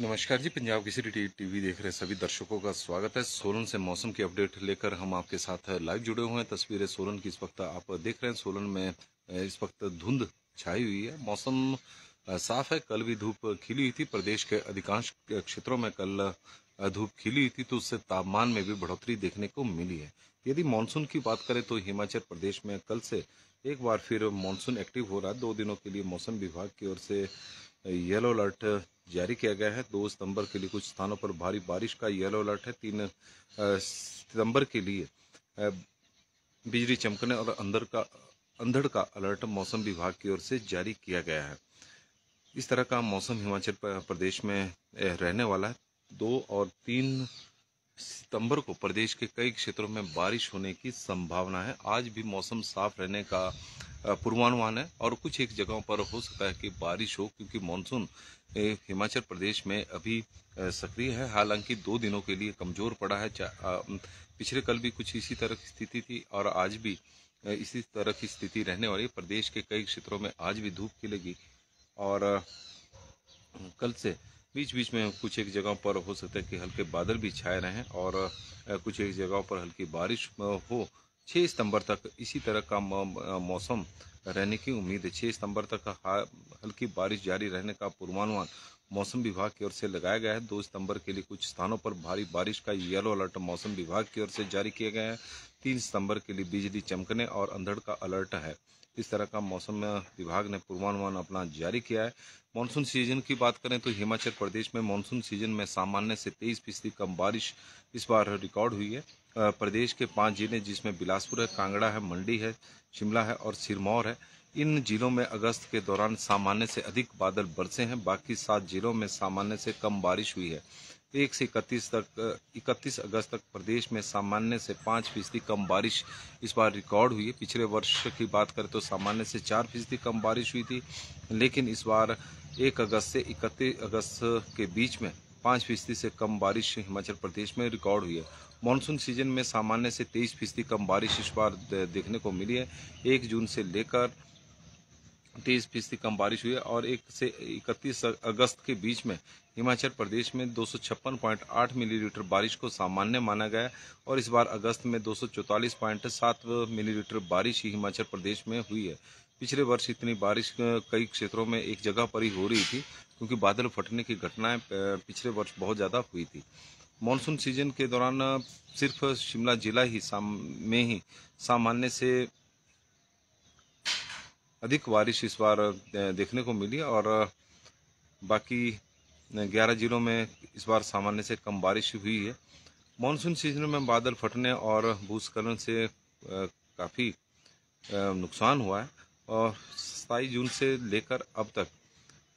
नमस्कार जी पंजाब केसरी टीवी देख रहे सभी दर्शकों का स्वागत है सोलन से मौसम की अपडेट लेकर हम आपके साथ लाइव जुड़े हुए हैं तस्वीरें सोलन की इस वक्त आप देख रहे हैं सोलन में इस वक्त धुंध छाई हुई है मौसम साफ है कल भी धूप खिली हुई थी प्रदेश के अधिकांश क्षेत्रों में कल धूप खिली हुई थी तो उससे तापमान में भी बढ़ोतरी देखने को मिली है यदि मानसून की बात करें तो हिमाचल प्रदेश में कल से एक बार फिर मानसून एक्टिव हो रहा है दो दिनों के लिए मौसम विभाग की ओर से येलो अलर्ट जारी किया गया है दो सितंबर के लिए कुछ स्थानों पर भारी बारिश का येलो अलर्ट है तीन सितंबर के लिए बिजली चमकने और अंदर का अंधड़ का अलर्ट मौसम विभाग की ओर से जारी किया गया है इस तरह का मौसम हिमाचल प्रदेश में रहने वाला है दो और तीन सितंबर को प्रदेश के कई क्षेत्रों में बारिश होने की संभावना है आज भी मौसम साफ रहने का पूर्वानुमान है और कुछ एक जगहों पर हो सकता है कि बारिश हो क्योंकि मानसून हिमाचल प्रदेश में अभी सक्रिय है हालांकि दो दिनों के लिए कमजोर पड़ा है पिछले कल भी कुछ इसी तरह की स्थिति थी और आज भी इसी तरह की स्थिति रहने वाली प्रदेश के कई क्षेत्रों में आज भी धूप खिलेगी और कल से बीच बीच में कुछ एक जगहों पर हो सकता है कि हल्के बादल भी छाए रहें और कुछ एक जगहों पर हल्की बारिश हो छः सितंबर तक इसी तरह का मौसम रहने की उम्मीद है छः सितंबर तक हल्की बारिश जारी रहने का पूर्वानुमान मौसम विभाग की ओर से लगाया गया है दो सितंबर के लिए कुछ स्थानों पर भारी बारिश का येलो अलर्ट मौसम विभाग की ओर से जारी किया गया है तीन सितंबर के लिए बिजली चमकने और अंधड़ का अलर्ट है इस तरह का मौसम विभाग ने पूर्वानुमान अपना जारी किया है मानसून सीजन की बात करें तो हिमाचल प्रदेश में मानसून सीजन में सामान्य से तेईस फीसदी कम बारिश इस बार रिकॉर्ड हुई है प्रदेश के पांच जिले जिसमें बिलासपुर है कांगड़ा है मंडी है शिमला है और सिरमौर है इन जिलों में अगस्त के दौरान सामान्य से अधिक बादल बरसे हैं बाकी सात जिलों में सामान्य से कम बारिश हुई है एक से इकतीस तक इकतीस अगस्त तक प्रदेश में सामान्य से पाँच फीसदी कम बारिश इस बार रिकॉर्ड हुई है पिछले वर्ष की बात करें तो सामान्य से चार फीसदी कम बारिश हुई थी लेकिन इस बार एक अगस्त से इकतीस अगस्त के बीच में पाँच फीसदी से कम बारिश हिमाचल प्रदेश में रिकॉर्ड हुई है मानसून सीजन में सामान्य से तेईस फीसदी कम बारिश इस बार देखने को मिली है एक जून से लेकर तेईस फीसदी कम बारिश हुई और एक से इकतीस अगस्त के बीच में हिमाचल प्रदेश में 256.8 मिलीलीटर बारिश को सामान्य माना गया और इस बार अगस्त में 244.7 मिलीलीटर बारिश ही हिमाचल प्रदेश में हुई है पिछले वर्ष इतनी बारिश कई क्षेत्रों में एक जगह पर ही हो रही थी क्योंकि बादल फटने की घटनाएं पिछले वर्ष बहुत ज़्यादा हुई थी मानसून सीजन के दौरान सिर्फ शिमला जिला ही साम में ही सामान्य से अधिक बारिश इस बार देखने को मिली और बाकी 11 जिलों में इस बार सामान्य से कम बारिश हुई है मानसून सीजन में बादल फटने और भूस्खलन से काफ़ी नुकसान हुआ है और सताईस जून से लेकर अब तक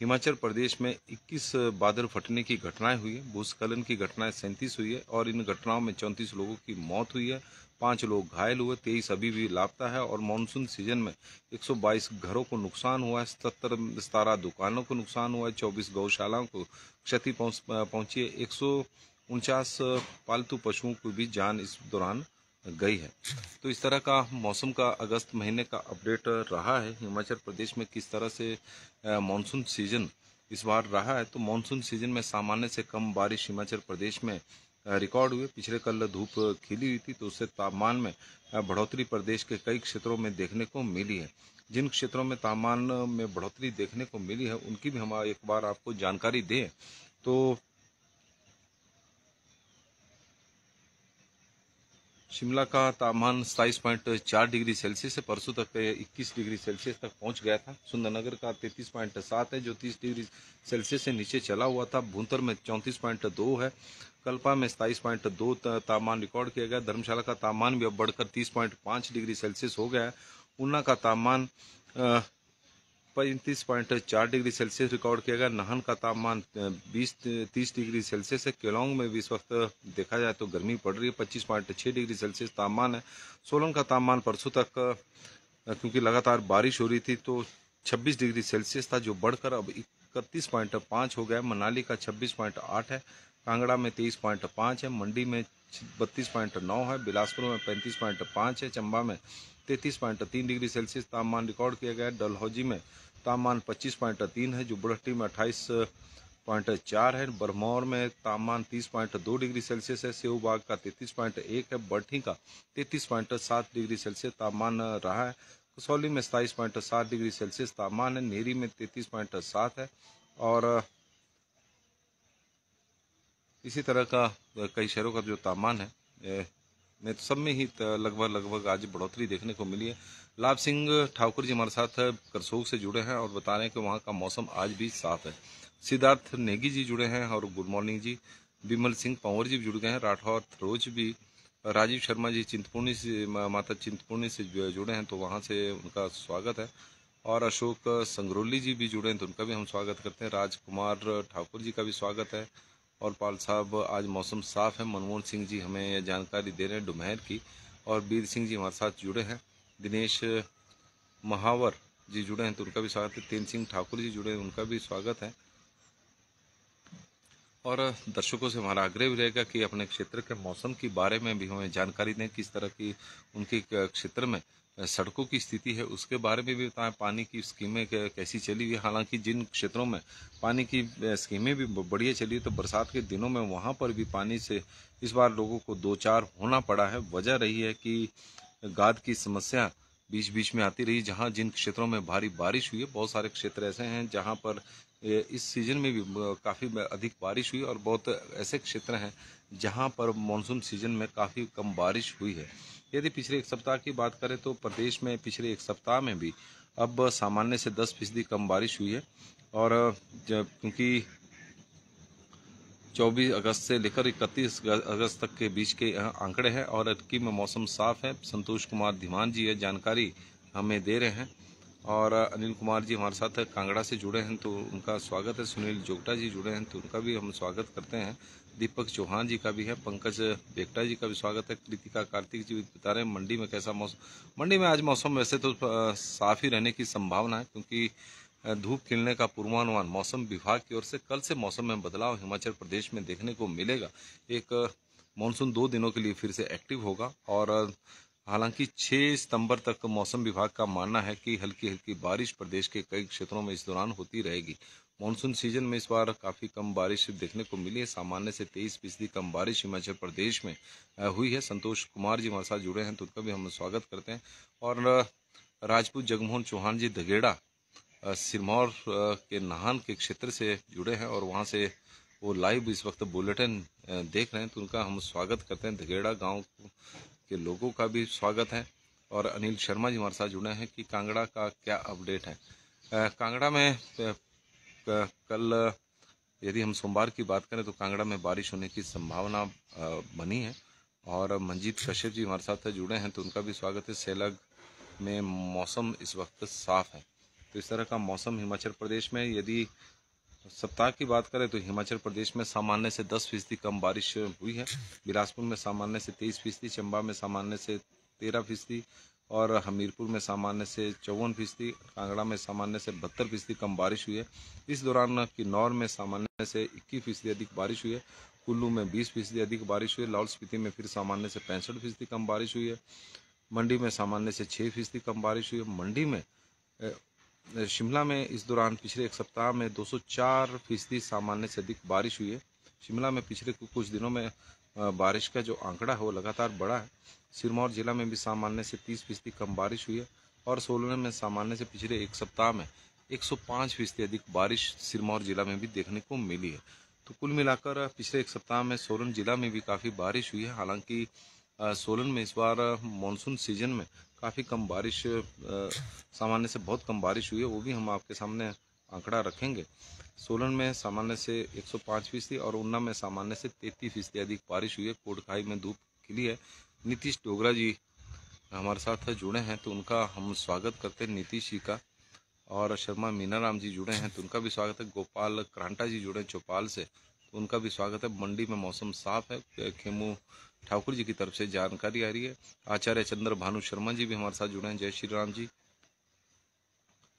हिमाचल प्रदेश में 21 बादल फटने की घटनाएं हुई है भूस्खलन की घटनाएं सैंतीस हुई है और इन घटनाओं में चौंतीस लोगों की मौत हुई है पांच लोग घायल हुए तेईस अभी भी लापता है और मानसून सीजन में 122 घरों को नुकसान हुआ है सतहत्तर सतारह दुकानों को नुकसान हुआ है चौबीस गौशालाओं को क्षति पहुंची है एक उनचास पालतू पशुओं को भी जान इस दौरान गई है तो इस तरह का मौसम का अगस्त महीने का अपडेट रहा है हिमाचल प्रदेश में किस तरह से मानसून सीजन इस बार रहा है तो मानसून सीजन में सामान्य से कम बारिश हिमाचल प्रदेश में रिकॉर्ड हुए पिछले कल धूप खिली हुई थी तो उससे तापमान में बढ़ोतरी प्रदेश के कई क्षेत्रों में देखने को मिली है जिन क्षेत्रों में तापमान में बढ़ोतरी देखने को मिली है उनकी भी हम एक बार आपको जानकारी दें तो शिमला का तापमान सताईस पॉइंट चार डिग्री सेल्सियस से परसों तक इक्कीस डिग्री सेल्सियस तक पहुंच गया था सुंदरनगर का तैंतीस पॉइंट सात है जो तीस डिग्री सेल्सियस से नीचे चला हुआ था भूंतर में चौंतीस पॉइंट दो है कल्पा में सताईस पॉइंट दो तापमान रिकॉर्ड किया गया धर्मशाला का तापमान भी अब बढ़कर तीस पॉइंट पाँच डिग्री सेल्सियस हो गया है ऊना का तापमान पैंतीस पॉइंट चार डिग्री सेल्सियस रिकॉर्ड किया गया नाहन का तापमान बीस तीस डिग्री सेल्सियस है केलोंग में भी इस वक्त देखा जाए तो गर्मी पड़ रही है पच्चीस पॉइंट छः डिग्री सेल्सियस तापमान है सोलन का तापमान परसों तक क्योंकि लगातार बारिश हो रही थी तो छब्बीस डिग्री सेल्सियस था जो बढ़कर अब इकतीस पॉइंट पाँच हो गया मनाली का छब्बीस पॉइंट आठ है कांगड़ा में तेईस पॉइंट पाँच है मंडी में बत्तीस पॉइंट नौ है बिलासपुर में पैंतीस पॉइंट पाँच है चंबा में तैंतीस पॉइंट तीन डिग्री सेल्सियस तापमान रिकॉर्ड किया गया है डलहौजी में तापमान पच्चीस पॉइंट तीन है जुबरहटी में अट्ठाईस पॉइंट चार है बरमौर में तापमान तीस पॉइंट दो डिग्री सेल्सियस है सेहूबाग का तैंतीस पॉइंट एक है बढ़ी का तैंतीस पॉइंट सात डिग्री सेल्सियस तापमान रहा है कसौली में सताईस पॉइंट सात डिग्री सेल्सियस तापमान है नेरी में तैंतीस पॉइंट सात है और इसी तरह का कई शहरों का जो तापमान है में तो सब में ही लगभग लगभग आज बढ़ोतरी देखने को मिली है लाभ सिंह ठाकुर जी हमारे साथ करसोग से जुड़े हैं और बता रहे हैं कि वहाँ का मौसम आज भी साफ है सिद्धार्थ नेगी जी जुड़े हैं और गुड मॉर्निंग जी बिमल सिंह पंवर जी भी जुड़ गए हैं राठौर थरोज भी राजीव शर्मा जी चिंतपूर्णी से माता चिंतपूर्णी से जुड़े हैं तो वहाँ से उनका स्वागत है और अशोक संगरोली जी भी जुड़े हैं तो उनका भी हम स्वागत करते हैं राजकुमार ठाकुर जी का भी स्वागत है और पाल साहब आज मौसम साफ़ है मनमोहन सिंह जी हमें यह जानकारी दे रहे हैं डुमहर की और वीर सिंह जी हमारे साथ जुड़े हैं दिनेश महावर जी जुड़े हैं तो उनका भी स्वागत है तेन सिंह ठाकुर जी जुड़े हैं उनका भी स्वागत है और दर्शकों से हमारा आग्रह भी रहेगा कि अपने क्षेत्र के मौसम के बारे में भी हमें जानकारी दें किस तरह की उनके क्षेत्र में सड़कों की स्थिति है उसके बारे में भी बताएं पानी की स्कीमें कैसी चली हुई हालांकि जिन क्षेत्रों में पानी की स्कीमें भी बढ़िया चली तो बरसात के दिनों में वहाँ पर भी पानी से इस बार लोगों को दो चार होना पड़ा है वजह रही है कि गाद की समस्या बीच बीच में आती रही जहाँ जिन क्षेत्रों में भारी बारिश हुई है बहुत सारे क्षेत्र ऐसे हैं जहाँ पर इस सीज़न में भी काफ़ी अधिक बारिश हुई और बहुत ऐसे क्षेत्र हैं जहाँ पर मानसून सीजन में काफ़ी कम बारिश हुई है यदि पिछले एक सप्ताह की बात करें तो प्रदेश में पिछले एक सप्ताह में भी अब सामान्य से दस फीसदी कम बारिश हुई है और क्योंकि 24 अगस्त से लेकर 31 अगस्त तक के बीच के आंकड़े हैं और अटकी में मौसम साफ है संतोष कुमार धीमान जी है जानकारी हमें दे रहे हैं और अनिल कुमार जी हमारे साथ कांगड़ा से जुड़े हैं तो उनका स्वागत है सुनील जोगटा जी जुड़े हैं तो उनका भी हम स्वागत करते हैं दीपक चौहान जी का भी है पंकज बेगटा जी का भी स्वागत है कृतिका कार्तिक जी भी बता रहे हैं मंडी में कैसा मौसम मंडी में आज मौसम वैसे तो साफ ही रहने की संभावना है क्योंकि धूप खिलने का पूर्वानुमान मौसम विभाग की ओर से कल से मौसम में बदलाव हिमाचल प्रदेश में देखने को मिलेगा एक मानसून दो दिनों के लिए फिर से एक्टिव होगा और हालांकि 6 सितंबर तक मौसम विभाग का मानना है कि हल्की हल्की बारिश प्रदेश के कई क्षेत्रों में इस दौरान होती रहेगी मानसून सीजन में इस बार काफ़ी कम बारिश देखने को मिली है सामान्य से तेईस फीसदी कम बारिश हिमाचल प्रदेश में हुई है संतोष कुमार जी हमारे साथ जुड़े हैं तो उनका भी हम स्वागत करते हैं और राजपूत जगमोहन चौहान जी धगेड़ा सिरमौर के नाहन के क्षेत्र से जुड़े हैं और वहाँ से वो लाइव इस वक्त बुलेटिन देख रहे हैं तो उनका हम स्वागत करते हैं धगेड़ा गाँव के लोगों का भी स्वागत है और अनिल शर्मा जी हमारे साथ जुड़े हैं कि कांगड़ा का क्या अपडेट है कांगड़ा में कल यदि हम सोमवार की बात करें तो कांगड़ा में बारिश होने की संभावना बनी है और मंजीत कश्यप जी हमारे साथ जुड़े हैं तो उनका भी स्वागत है सेलग में मौसम इस वक्त साफ है तो इस तरह का मौसम हिमाचल प्रदेश में यदि सप्ताह की बात करें तो हिमाचल प्रदेश में सामान्य से 10 फीसदी कम बारिश हुई है बिलासपुर में सामान्य से 23 फीसदी चंबा में सामान्य से 13 फीसदी और हमीरपुर में सामान्य से चौवन फीसदी कांगड़ा में सामान्य से बहत्तर फीसदी कम बारिश हुई है इस दौरान किन्नौर में सामान्य से इक्कीस फीसदी अधिक बारिश हुई है कुल्लू में बीस फीसदी अधिक बारिश हुई है लाहौल स्पीति में फिर सामान्य से पैंसठ फीसदी कम बारिश हुई है मंडी में सामान्य से छः फीसदी कम बारिश हुई है मंडी में शिमला में इस दौरान पिछले एक सप्ताह में दो फीसदी सामान्य से अधिक बारिश हुई है शिमला में पिछले कुछ दिनों में बारिश का जो आंकड़ा है वो लगातार बढ़ा है सिरमौर जिला में भी सामान्य से तीस फीसदी कम बारिश हुई है और सोलन में सामान्य से पिछले एक सप्ताह में 105 फीसदी अधिक बारिश सिरमौर जिला में भी देखने को मिली है तो कुल मिलाकर पिछले एक सप्ताह में सोलन जिला में भी काफ़ी बारिश हुई है हालांकि सोलन में इस बार मानसून सीजन में काफ़ी कम बारिश सामान्य से बहुत कम बारिश हुई है वो भी हम आपके सामने आंकड़ा रखेंगे सोलन में सामान्य से 105 फीसदी और ऊना में सामान्य से 33 फीसदी अधिक बारिश हुई है कोटखाई में धूप खिली है नीतीश डोगरा जी हमारे साथ जुड़े हैं तो उनका हम स्वागत करते हैं नीतीश जी का और शर्मा मीनाराम जी जुड़े हैं तो उनका भी स्वागत है गोपाल क्रांटा जी जुड़े हैं चौपाल से तो उनका भी स्वागत है मंडी में मौसम साफ है खेमू ठाकुर जी की तरफ से जानकारी आ रही है आचार्य चंद्र भानु शर्मा जी भी हमारे साथ जुड़े हैं जय श्री राम जी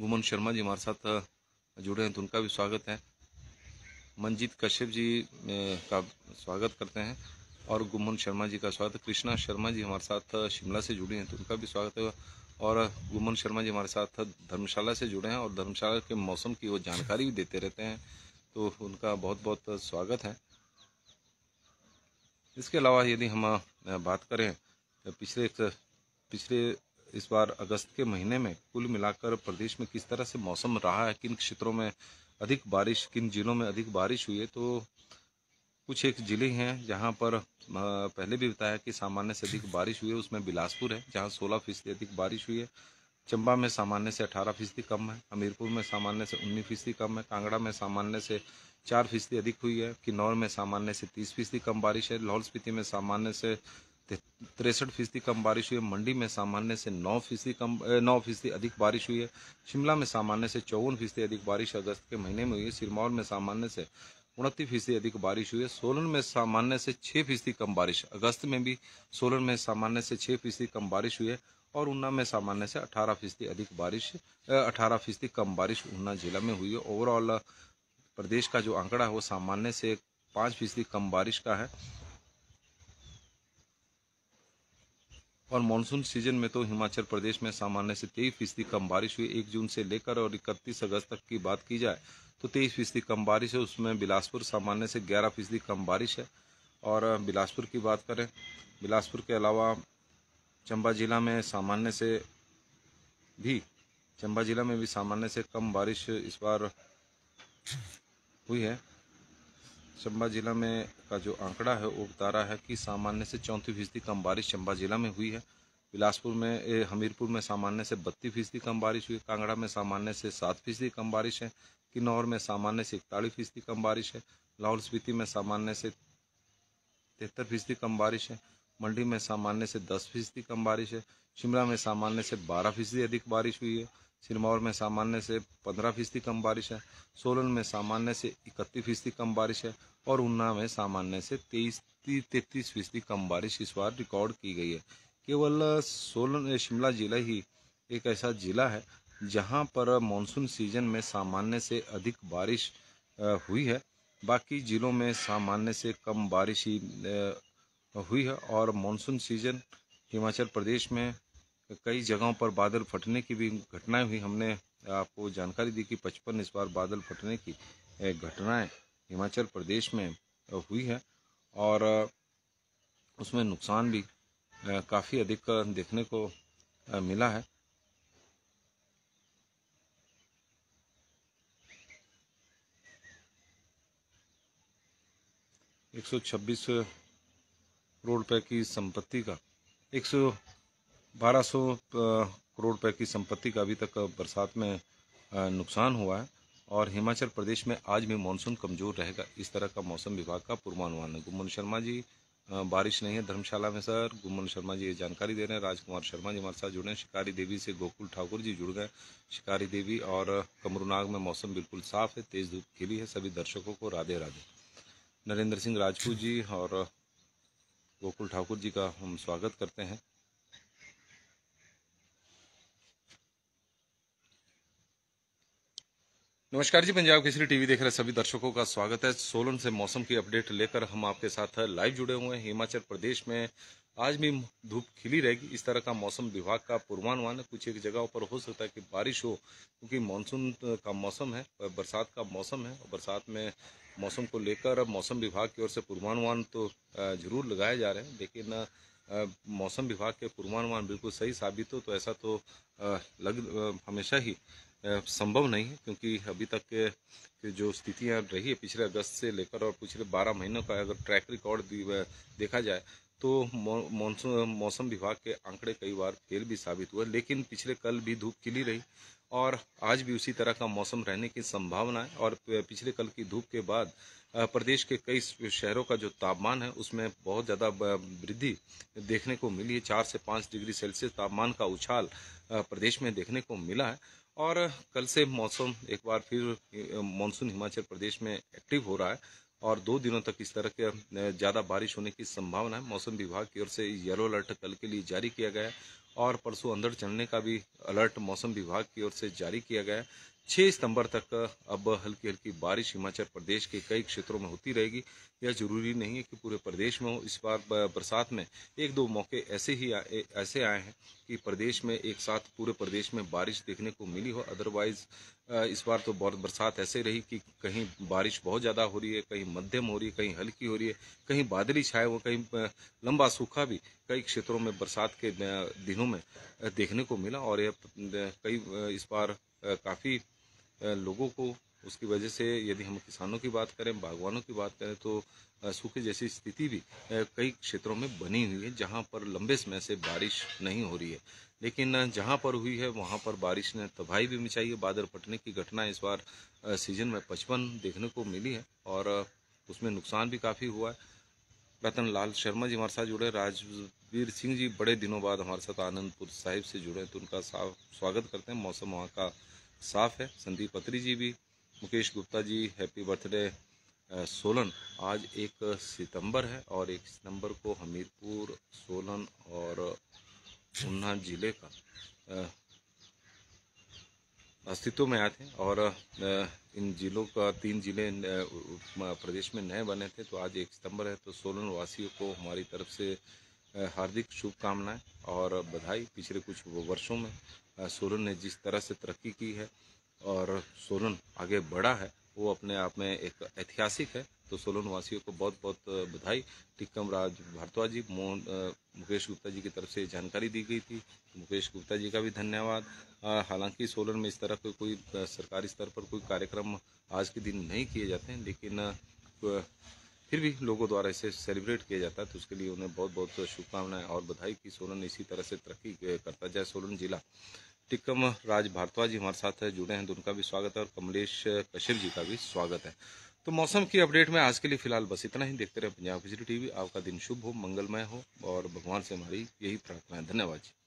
गुमन शर्मा जी हमारे साथ जुड़े हैं तो उनका भी स्वागत है मंजीत कश्यप जी का स्वागत करते हैं और गुमन शर्मा जी का स्वागत कृष्णा शर्मा जी हमारे साथ शिमला से जुड़ी हैं तो उनका भी स्वागत है और गुमन शर्मा जी हमारे साथ धर्मशाला से जुड़े हैं और धर्मशाला के मौसम की वो जानकारी भी देते रहते हैं तो उनका बहुत बहुत स्वागत है इसके अलावा यदि हम बात करें तो पिछले पिछले इस बार अगस्त के महीने में कुल मिलाकर प्रदेश में किस तरह से मौसम रहा है किन क्षेत्रों में अधिक बारिश किन जिलों में अधिक बारिश हुई है तो कुछ एक जिले हैं जहां पर पहले भी बताया कि सामान्य से अधिक बारिश हुई है उसमें बिलासपुर है जहां 16 फीसदी अधिक बारिश हुई है चंबा में सामान्य से 18 फीसदी कम है हमीरपुर में सामान्य से 19 फीसदी कम है कांगड़ा में सामान्य से 4 फीसदी अधिक हुई है किन्नौर में सामान्य से 30 फीसदी कम बारिश है लाहौल स्पीति में सामान्य से तिरसठ फीसदी कम बारिश हुई है मंडी में सामान्य से नौ फीसदी कम नौ फीसदी अधिक बारिश हुई है शिमला में सामान्य से चौवन फीसदी अधिक बारिश अगस्त के महीने में हुई है सिरमौर में सामान्य से उनतीस फीसदी अधिक बारिश हुई है सोलन में सामान्य से छह फीसदी कम बारिश अगस्त में भी सोलन में सामान्य से छह फीसदी कम बारिश हुई है और ऊना में सामान्य से अठारह फीसदी अधिक बारिश अठारह फीसदी कम बारिश ऊना जिला में हुई है ओवरऑल प्रदेश का जो आंकड़ा है वो सामान्य से पाँच फीसदी कम बारिश का है और मानसून सीजन में तो हिमाचल प्रदेश में सामान्य से तेईस फीसदी कम बारिश हुई एक जून से लेकर और इकतीस अगस्त तक की बात की जाए तो तेईस फीसदी कम बारिश है उसमें बिलासपुर सामान्य से ग्यारह फीसदी कम बारिश है और बिलासपुर की बात करें बिलासपुर के अलावा चंबा जिला में सामान्य से भी चंबा जिला में भी सामान्य से कम बारिश इस बार हुई है चंबा ज़िला में का जो आंकड़ा है वो बता रहा है कि सामान्य से चौंतीस फीसदी कम बारिश चंबा ज़िला में हुई है बिलासपुर में ए, हमीरपुर में सामान्य से बत्तीस फीसदी कम बारिश हुई कांगड़ा में सामान्य से सात फीसदी कम बारिश है किन्नौर में सामान्य से इकतालीस फीसदी कम बारिश है लाहौल स्पीति में सामान्य से तिहत्तर फीसदी कम बारिश है मंडी में सामान्य से दस फीसदी कम बारिश है शिमला में सामान्य से बारह फीसदी अधिक बारिश हुई है सिरमौर में सामान्य से पंद्रह फीसदी कम बारिश है सोलन में सामान्य से इकतीस फीसदी कम बारिश है और उन्ना में सामान्य से तेईस तैतीस फीसदी कम बारिश इस बार रिकॉर्ड की गई है केवल सोलन शिमला जिला ही एक ऐसा जिला है जहां पर मानसून सीजन में सामान्य से अधिक बारिश हुई है बाकी जिलों में सामान्य से कम बारिश ही हुई है और मानसून सीजन हिमाचल प्रदेश में कई जगहों पर बादल फटने की भी घटनाएं हुई हमने आपको जानकारी दी कि पचपन इस बार बादल फटने की घटनाएं हिमाचल प्रदेश में हुई है और उसमें नुकसान भी काफ़ी अधिक देखने को मिला है एक सौ छब्बीस करोड़ रुपये की संपत्ति का एक सौ 1200 करोड़ रुपए की संपत्ति का अभी तक बरसात में नुकसान हुआ है और हिमाचल प्रदेश में आज भी मानसून कमजोर रहेगा इस तरह का मौसम विभाग का पूर्वानुमान है गुमन शर्मा जी बारिश नहीं है धर्मशाला में सर गुमन शर्मा जी ये जानकारी दे रहे हैं राजकुमार शर्मा जी हमारे साथ जुड़े हैं शिकारी देवी से गोकुल ठाकुर जी जुड़ गए शिकारी देवी और कमरुनाग में मौसम बिल्कुल साफ है तेज धूप खिली है सभी दर्शकों को राधे राधे नरेंद्र सिंह राजपूत जी और गोकुल ठाकुर जी का हम स्वागत करते हैं नमस्कार जी पंजाब केसरी टीवी देख रहे सभी दर्शकों का स्वागत है सोलन से मौसम की अपडेट लेकर हम आपके साथ लाइव जुड़े हुए हैं हिमाचल प्रदेश में आज भी धूप खिली रहेगी इस तरह का मौसम विभाग का पूर्वानुमान कुछ एक जगहों पर हो सकता है कि बारिश हो क्योंकि मानसून का मौसम है बरसात का मौसम है बरसात में मौसम को लेकर मौसम विभाग की ओर से पूर्वानुमान तो जरूर लगाए जा रहे हैं लेकिन मौसम विभाग के पूर्वानुमान बिल्कुल सही साबित हो तो ऐसा तो लग हमेशा ही संभव नहीं है क्योंकि अभी तक के, के जो स्थितियां रही है पिछले अगस्त से लेकर और पिछले बारह महीनों का अगर ट्रैक रिकॉर्ड देखा जाए तो मौसम मौसम विभाग के आंकड़े कई बार फेल भी साबित हुए लेकिन पिछले कल भी धूप खिली रही और आज भी उसी तरह का मौसम रहने की संभावना है और पिछले कल की धूप के बाद प्रदेश के कई शहरों का जो तापमान है उसमें बहुत ज़्यादा वृद्धि देखने को मिली है चार से पाँच डिग्री सेल्सियस तापमान का उछाल प्रदेश में देखने को मिला है और कल से मौसम एक बार फिर मानसून हिमाचल प्रदेश में एक्टिव हो रहा है और दो दिनों तक इस तरह के ज़्यादा बारिश होने की संभावना है मौसम विभाग की ओर से येलो अलर्ट कल के लिए जारी किया गया है और परसों अंदर चलने का भी अलर्ट मौसम विभाग की ओर से जारी किया गया है 6 सितंबर तक अब हल्की हल्की बारिश हिमाचल प्रदेश के कई क्षेत्रों में होती रहेगी यह जरूरी नहीं है कि पूरे प्रदेश में हो इस बार बरसात में एक दो मौके ऐसे ही आ, ऐसे आए हैं कि प्रदेश में एक साथ पूरे प्रदेश में बारिश देखने को मिली हो अदरवाइज इस बार तो बहुत बरसात ऐसे रही कि कहीं बारिश बहुत ज़्यादा हो रही है कहीं मध्यम हो रही है कहीं हल्की हो रही है कहीं बादली छाए हुए कहीं लंबा सूखा भी कई क्षेत्रों में बरसात के दिनों में देखने को मिला और यह कई इस बार काफ़ी लोगों को उसकी वजह से यदि हम किसानों की बात करें बागवानों की बात करें तो सूखे जैसी स्थिति भी कई क्षेत्रों में बनी हुई है जहां पर लंबे समय से बारिश नहीं हो रही है लेकिन जहां पर हुई है वहां पर बारिश ने तबाही भी मचाई है बादल फटने की घटना इस बार सीजन में पचपन देखने को मिली है और उसमें नुकसान भी काफ़ी हुआ है रतन लाल शर्मा जी हमारे साथ जुड़े राजवीर सिंह जी बड़े दिनों बाद हमारे साथ आनंदपुर साहिब से जुड़े तो उनका स्वागत करते हैं मौसम वहाँ का साफ है संदीप पत्री जी भी मुकेश गुप्ता जी हैप्पी बर्थडे सोलन आज एक सितंबर है और एक सितंबर को हमीरपुर सोलन और ऊना जिले का अस्तित्व में आए थे और इन जिलों का तीन जिले प्रदेश में नए बने थे तो आज एक सितंबर है तो सोलन वासियों को हमारी तरफ से हार्दिक शुभकामनाएं और बधाई पिछले कुछ वर्षों में सोलन ने जिस तरह से तरक्की की है और सोलन आगे बढ़ा है वो अपने आप में एक ऐतिहासिक है तो सोलन वासियों को बहुत बहुत बधाई टिक्कम राज भारद्वाज जी मोहन मुकेश गुप्ता जी की तरफ से जानकारी दी गई थी मुकेश गुप्ता जी का भी धन्यवाद हालांकि सोलन में इस तरह के कोई सरकारी स्तर पर कोई कार्यक्रम आज के दिन नहीं किए जाते हैं लेकिन फिर भी लोगों द्वारा इसे सेलिब्रेट किया जाता है तो उसके लिए उन्हें बहुत बहुत शुभकामनाएं और बधाई कि सोलन इसी तरह से तरक्की करता जाए सोलन जिला टिकम राज भारद्वाज जी हमारे साथ जुड़े हैं तो उनका भी स्वागत है और कमलेश कश्यप जी का भी स्वागत है तो मौसम की अपडेट में आज के लिए फिलहाल बस इतना ही देखते रहे पंजाब टीवी आपका दिन शुभ हो मंगलमय हो और भगवान से हमारी यही प्रार्थना है धन्यवाद जी